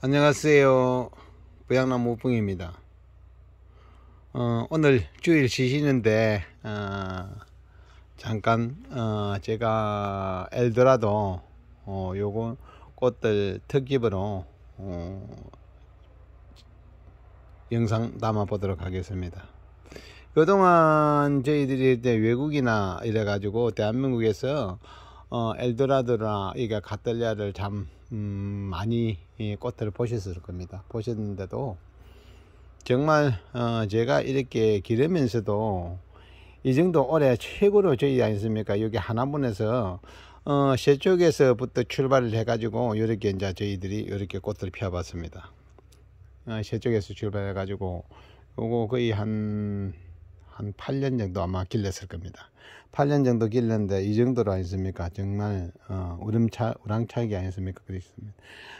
안녕하세요. 부양남우풍입니다 어, 오늘 주일 쉬시는데 어, 잠깐 어, 제가 엘드라도 어, 요거 꽃들 특집으로 어, 영상 담아 보도록 하겠습니다. 그동안 저희들이 이제 외국이나 이래 가지고 대한민국에서 어, 엘도라도나 이게 가텔리아를 참 음, 많이 이 꽃들을 보셨을 겁니다. 보셨는데도 정말 어, 제가 이렇게 기르면서도 이 정도 올해 최고로 저희 아니습니까? 여기 하나문에서 어, 세쪽에서부터 출발을 해가지고 이렇게 이제 저희들이 이렇게 꽃들을 피워봤습니다. 어, 세쪽에서 출발해가지고 요거 거의 한한 8년 정도 아마 길렀을 겁니다. 8년 정도 길렀는데 이 정도로 아니습니까? 정말 어, 우름차, 우랑차기 아니습니까? 그렇습니다.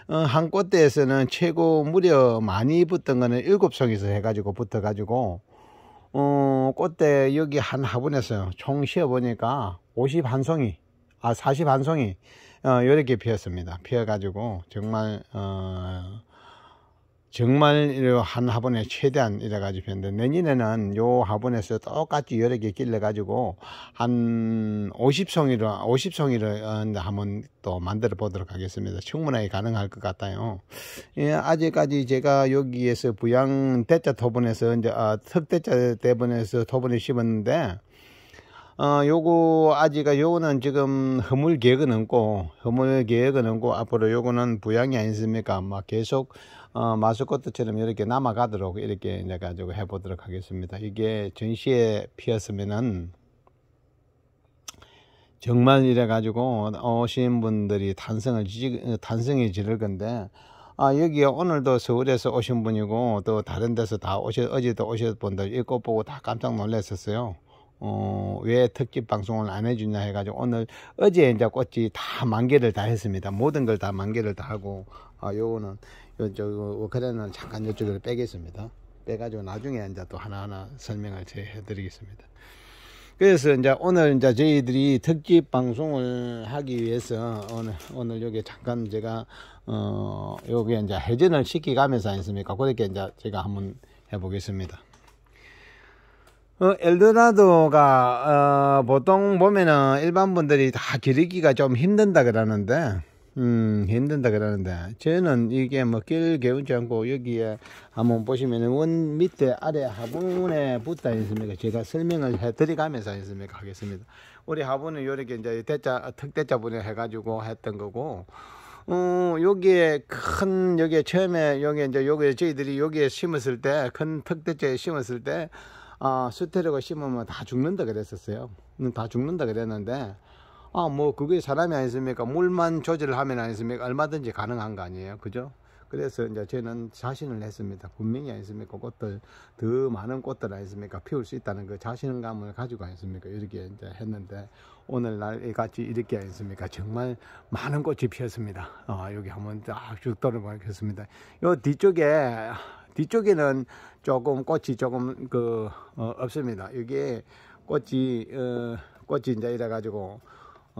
어, 한 꽃대에서는 최고 무려 많이 붙던 거는 7송에서 해가지고 붙어가지고 어, 꽃대 여기 한 화분에서 총 쉬어보니까 51송이 아 41송이 어, 이렇게 피었습니다. 피어가지고 정말 어, 정말 한 화분에 최대한 이래가지고 했는데 내년에는 요 화분에서 똑같이 여러 개 길러가지고 한 50송이로 50송이로 어, 한번 또 만들어 보도록 하겠습니다. 충분하게 가능할 것 같아요. 예, 아직까지 제가 여기에서 부양 대자 토분에서 이제 아, 턱대자 대분에서 토분을 심었는데 어, 요거 아지 요거는 지금 허물 계획은 없고 허물 계획은 없고 앞으로 요거는 부양이 아니습니까? 막 계속 어, 마스코트처럼 이렇게 남아가도록 이렇게 이제 가지고 해보도록 하겠습니다. 이게 전시에 피었으면은 정말 이래 가지고 오신 분들이 탄성을 탄성이 지를 건데 아, 여기 오늘도 서울에서 오신 분이고 또 다른 데서 다 오셔 어제도 오셨 분들 이 꽃 보고 다 깜짝 놀랐었어요. 어, 왜 특집 방송을 안 해주냐 해가지고 오늘 어제 이제 꽃이 다 만개를 다 했습니다. 모든 걸 다 만개를 다 하고 아, 요거는 저 그, 워크레는 잠깐 이쪽으로 빼겠습니다. 빼가지고 나중에 이제 또 하나하나 설명을 해드리겠습니다. 그래서 이제 오늘 이제 저희들이 특집 방송을 하기 위해서 오늘 오늘 여기 잠깐 제가 어 여기 이제 회전을 시키가면서 했습니까? 그렇게 이제 제가 한번 해보겠습니다. 어, 엘도라도가 어, 보통 보면은 일반 분들이 다 기르기가 좀 힘든다 그러는데 음, 힘든다 그러는데, 저는 이게 뭐 길 개운치 않고 여기에 한번 보시면은 원 밑에 아래 하부에 붙어 있습니까? 제가 설명을 해드리가면서 했습니까? 하겠습니다. 우리 하부는 요렇게 이제 대자, 특대자분에 해가지고 했던 거고, 음, 여기에 큰, 여기에 처음에 여기 에 이제 여기에 저희들이 여기에 심었을 때, 큰 특대자에 심었을 때, 아, 어, 수테르가 심으면 다 죽는다 그랬었어요. 다 죽는다 그랬는데, 아뭐 그게 사람이 아니습니까 물만 조절하면 아니습니까 얼마든지 가능한 거 아니에요 그죠 그래서 이제 저는 자신을 했습니다 분명히 아니습니까 꽃들 더 많은 꽃들 아니습니까 피울 수 있다는 그 자신감을 가지고 아니습니까 이렇게 이제 했는데 오늘날 같이 이렇게 아니습니까 정말 많은 꽃이 피었습니다 아 여기 한번 쫙쭉 돌아보겠습니다 요 뒤쪽에 뒤쪽에는 조금 꽃이 조금 그 어, 없습니다 여기 꽃이 어, 꽃이 이제 이래 가지고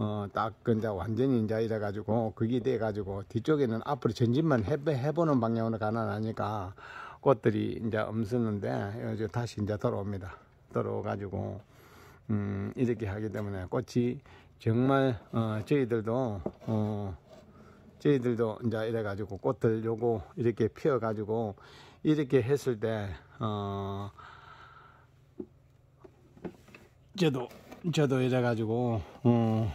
어, 딱, 이제, 완전히, 이제, 이래가지고, 그게 돼가지고, 뒤쪽에는 앞으로 전진만 해, 보는 방향으로 가난하니까, 꽃들이, 이제, 없었는데, 이제 다시, 이제, 돌아옵니다. 돌아오가지고, 음, 이렇게 하기 때문에, 꽃이, 정말, 어, 저희들도, 어, 저희들도, 이제, 이래가지고, 꽃들 요거, 이렇게 피어가지고, 이렇게 했을 때, 어, 저도, 저도 이래가지고, 어,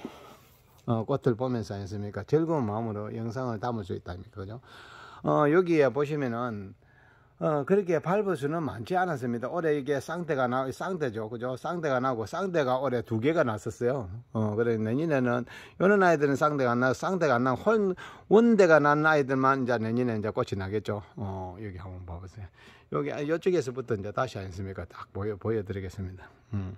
어, 꽃을 보면서 아니습니까? 즐거운 마음으로 영상을 담을 수 있다니까. 그죠? 어, 여기에 보시면은, 어, 그렇게 밟을 수는 많지 않았습니다. 올해 이게 쌍대가 나, 쌍대죠. 그죠? 쌍대가 나고, 쌍대가 올해 두 개가 났었어요. 어, 그래, 내년에는, 요런 아이들은 쌍대가 안 나고, 쌍대가 안나 혼, 원대가 난 아이들만 이제 내년에 이제 꽃이 나겠죠. 어, 여기 한번 봐보세요. 여기, 이쪽에서부터 아, 이제 다시 아니습니까? 딱 보여, 보여드리겠습니다. 음.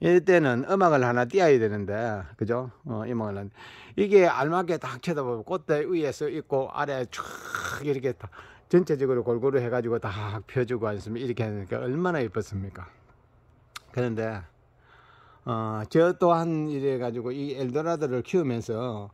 이때는 음악을 하나 띄어야 되는데 그죠? 어, 이악을 이게 알맞게 딱 쳐다보면 꽃대 위에서 있고 아래 쭉 이렇게 다 전체적으로 골고루 해가지고 딱 펴주고 앉으면 이렇게 하니까 얼마나 예뻤습니까? 그런데 어, 저 또한 이래 가지고 이 엘도라도를 키우면서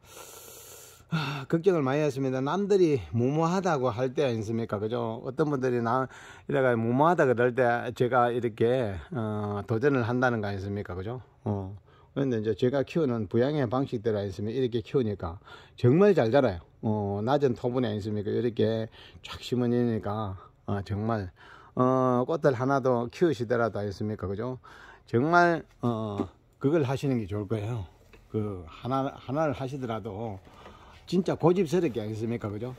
아, 걱정을 많이 했습니다. 남들이 무모하다고 할때가있습니까 그죠? 어떤 분들이 나, 이래가 무모하다 그럴 때 제가 이렇게, 어, 도전을 한다는 거 아니습니까? 그죠? 어. 그런데 이제 제가 키우는 부양의 방식대로 아니니까 이렇게 키우니까 정말 잘 자라요. 어, 낮은 토분에 아니습니까? 이렇게 쫙 심으니까, 어, 정말, 어, 꽃들 하나도 키우시더라도 아니습니까? 그죠? 정말, 어, 그걸 하시는 게 좋을 거예요. 그, 하나, 하나를 하시더라도, 진짜 고집스럽게 아니겠습니까 그죠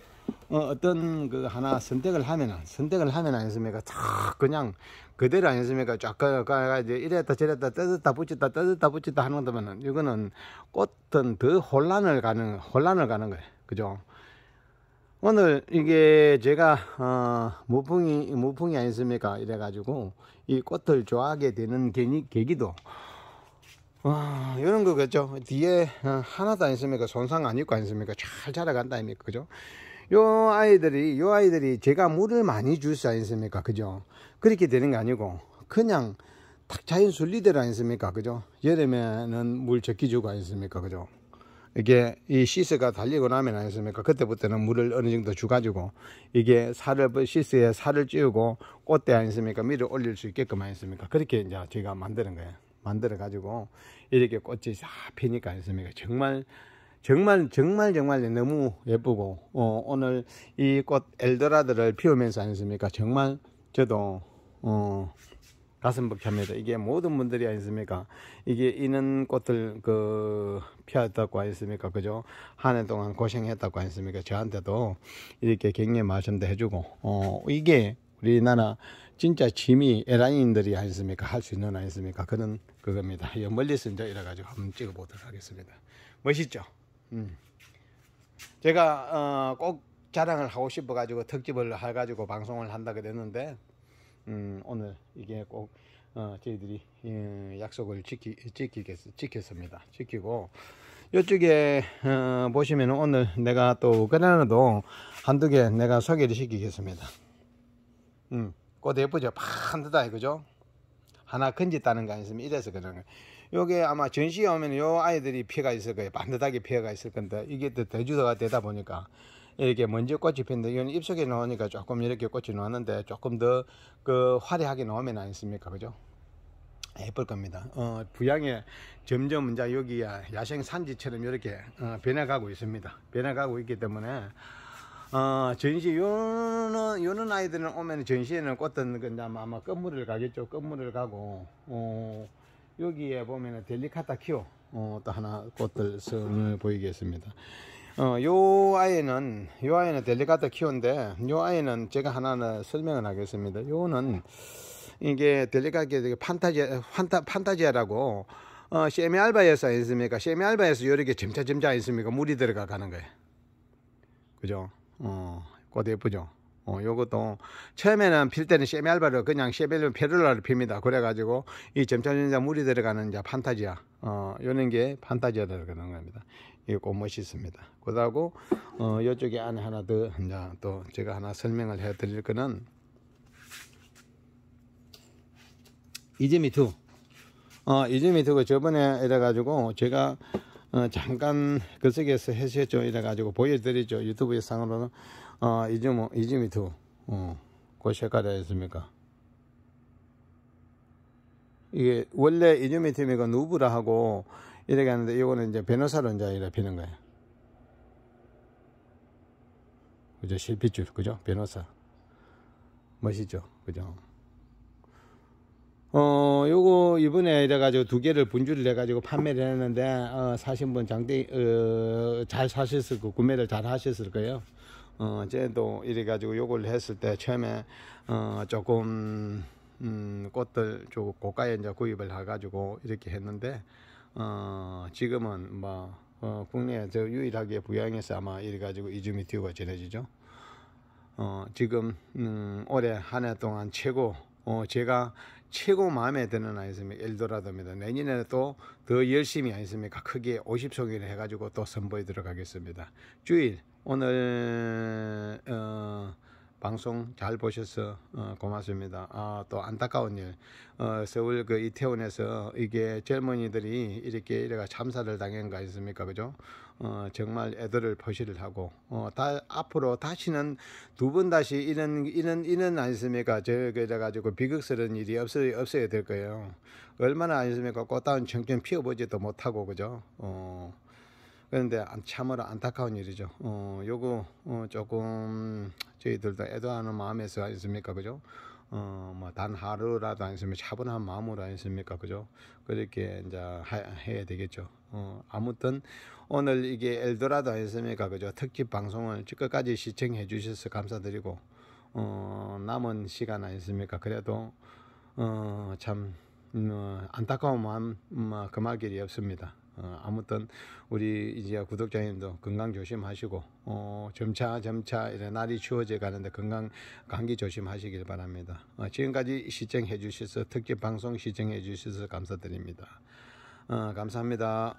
어, 어떤 그 하나 선택을 하면은 선택을 하면 아니겠습니까 쫙 그냥 그대로 아니겠습니까 쫙 가가 이제 이랬다 저랬다 뜯었다 붙였다 뜯었다 붙였다 하는 거면은 이거는 꽃은 더 혼란을 가는 혼란을 가는 거예요 그죠 오늘 이게 제가 어, 무풍이 무풍이 아니겠습니까 이래 가지고 이 꽃을 좋아하게 되는 계기, 계기도 어, 이런 거겠죠 뒤에 하나도 안 있습니까? 손상 안 입고 안 있습니까? 잘 자라간다 아닙니까? 그죠? 요 아이들이 요 아이들이 제가 물을 많이 줄 수 아니습니까? 그죠? 그렇게 되는 게 아니고 그냥 딱 자연 순리대로 아니습니까? 그죠? 여름에는 물 적게 주고 아니습니까? 그죠? 이게 이 시스가 달리고 나면 아니습니까? 그때부터는 물을 어느 정도 주가지고 이게 살을 시스에 살을 찌우고 꽃대 아니습니까? 밀을 올릴 수 있게끔 아니습니까? 그렇게 이제 제가 만드는 거예요. 만들어 가지고 이렇게 꽃이 싹 피니까 했습니까 정말 정말 정말 정말 너무 예쁘고 어, 오늘 이 꽃 엘더라드를 피우면서 아니습니까 정말 저도 어, 가슴 벅찹니다 이게 모든 분들이 아니습니까 이게 있는 꽃을그 피웠다고 아니습니까 그죠 한 해 동안 고생했다고 아니습니까 저한테도 이렇게 격려 말씀도 해주고 어, 이게 우리나라 진짜 취미 에라인들이 아니습니까? 할 수 있는 아니습니까? 그런 그겁니다. 멀리서 이제 이래가지고 한번 찍어보도록 하겠습니다. 멋있죠? 음. 제가 어, 꼭 자랑을 하고 싶어가지고 특집을 해가지고 방송을 한다그랬는데 음, 오늘 이게 꼭 어, 저희들이 예, 약속을 지키, 지키겠, 지켰습니다. 지키고 이쪽에 어, 보시면 오늘 내가 또우나라이나도 한두 개 내가 소개를 시키겠습니다. 음. 꽃 예쁘죠? 반듯하다 이거죠? 하나 건졌다는 거 아니었으면 이래서 그런 거예요. 요게 아마 전시에 오면 요 아이들이 피해가 있을 거예요. 반듯하게 피해가 있을 건데 이게 또 대주도가 되다 보니까 이렇게 먼저 꽃이 핀데 이건 입속에 놓으니까 조금 이렇게 꽃이 놓았는데 조금 더 그 화려하게 놓으면 아니습니까 그죠? 예쁠 겁니다. 어, 부양에 점점 이제 여기 야생 산지처럼 이렇게 어, 변해가고 있습니다. 변해가고 있기 때문에 어, 전시, 요는, 요는 아이들은 오면 전시에는 꽃은 그 아마 건물을 가겠죠. 건물을 가고, 어, 여기에 보면은 델리카타 키오, 어, 또 하나 꽃들 선을 보이겠습니다. 어, 요 아이는, 요 아이는 델리카타 키오인데, 요 아이는 제가 하나는 설명을 하겠습니다. 요는, 이게 델리카게 판타지 판타, 판타지아라고, 어, 세미알바에서 있습니까 세미알바에서 요렇게 점차점차 있습니까 물이 들어가 가는 거예요. 그죠? 어, 꽃 예쁘죠? 어, 요것도 처음에는 필 때는 세미알바를 그냥 세벨륨 페룰라를 핍니다. 그래가지고 이 점차전자 물이 들어가는 이제 판타지아 어, 요런 게 판타지아 들어가는 겁니다. 이거 꽃 멋있습니다. 그다고 어, 요쪽에 안에 하나 더 이제 또 제가 하나 설명을 해드릴 거는 이즈미투 어, 이즈미투가 저번에 이래가지고 제가 어, 잠깐 그속에서 해시했죠 이래가지고 보여드리죠 유튜브의 상으로는 어, 이즈 이즈미투 어, 고시가라 그 했습니까 이게 원래 이즈미팀이가 누브라 하고 이렇게 하는데 이거는 이제 변호사로 이제 이라 피는 거예요 그죠 실핏줄 그죠 변호사 멋있죠 그죠 어, 요거 이번에 이가지고두 개를 분주를 해가지고 판매를 했는데, 어, 사신 분 장대, 어, 잘 사셨을 거, 구매를 잘 하셨을 거예요. 어, 쟤도 이래가지고 요걸 했을 때 처음에, 어, 조금, 음, 꽃들 좀 고가에 이제 구입을 해가지고 이렇게 했는데, 어, 지금은 뭐, 어, 국내에 저 유일하게 부양해서 아마 이래가지고 이주미 튜브가 전해지죠. 어, 지금, 음, 올해 한 해 동안 최고, 어, 제가 최고 마음에 드는 아이스입니다. 엘도라도입니다. 내년에는 또더 열심히 아이스입니까? 크게 50송이를 해가지고 또 선보이도록 하겠습니다. 주일 오늘 어, 방송 잘 보셔서 어, 고맙습니다. 아, 또 안타까운 일 어, 서울 그 이태원에서 이게 젊은이들이 이렇게 이래가 참사를 당한 거 아닙니까 그죠? 어, 정말 애들을 포시를 하고 어, 다 앞으로 다시는 두 번 다시 이런 이런 이런 아니습니까? 저그래 가지고 비극스러운 일이 없어 없어야 될 거예요. 얼마나 아니습니까? 꽃다운 청춘 피워보지도 못하고 그죠? 어. 그런데 참으로 안타까운 일이죠. 어, 요거 어, 조금 저희들도 애도하는 마음에서 아니습니까, 그죠? 어, 뭐단 하루라도 아니으면 차분한 마음으로 아니습니까, 그죠? 그렇게 이제 하, 해야 되겠죠. 어, 아무튼 오늘 이게 엘도라도 아니습니까, 그죠? 특집 방송을 끝까지 시청해 주셔서 감사드리고 어, 남은 시간 아니습니까? 그래도 어, 참 어, 안타까운 마음 뭐 금할 길이 없습니다. 어, 아무튼 우리 이제 구독자님도 건강 조심하시고 어, 점차 점차 이런 날이 추워져 가는데 건강 감기 조심하시길 바랍니다. 어, 지금까지 시청해 주셔서 특집 방송 시청해 주셔서 감사드립니다. 어, 감사합니다.